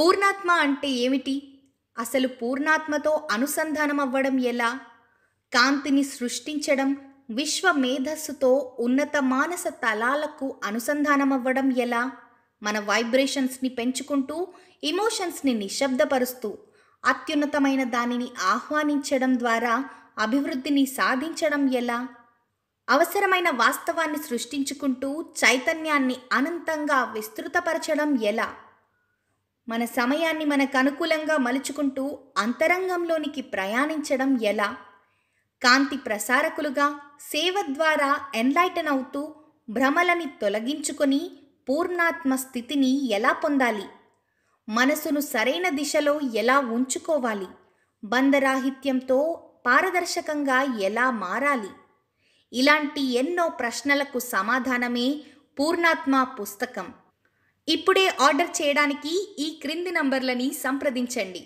పూర్ణాత్మ అంటే ఏమిటి అసలు పూర్ణాత్మతో అనుసంధానం అవ్వడం ఎలా కాంతిని సృష్టించడం విశ్వ మేధస్సుతో ఉన్నత మానస తలాలకు అనుసంధానమవ్వడం ఎలా మన వైబ్రేషన్స్ని పెంచుకుంటూ ఇమోషన్స్ని నిశ్శబ్దపరుస్తూ అత్యున్నతమైన దానిని ఆహ్వానించడం ద్వారా అభివృద్ధిని సాధించడం ఎలా అవసరమైన వాస్తవాన్ని సృష్టించుకుంటూ చైతన్యాన్ని అనంతంగా విస్తృతపరచడం ఎలా మన సమయాన్ని మనకు అనుకూలంగా మలుచుకుంటూ అంతరంగంలోనికి ప్రయాణించడం ఎలా కాంతి ప్రసారకులుగా సేవ ద్వారా ఎన్లైటన్ అవుతూ భ్రమలని తొలగించుకొని పూర్ణాత్మ స్థితిని ఎలా పొందాలి మనసును సరైన దిశలో ఎలా ఉంచుకోవాలి బంధరాహిత్యంతో పారదర్శకంగా ఎలా మారాలి ఇలాంటి ఎన్నో ప్రశ్నలకు సమాధానమే పూర్ణాత్మ పుస్తకం ఇప్పుడే ఆర్డర్ చేయడానికి ఈ క్రింది నంబర్లని సంప్రదించండి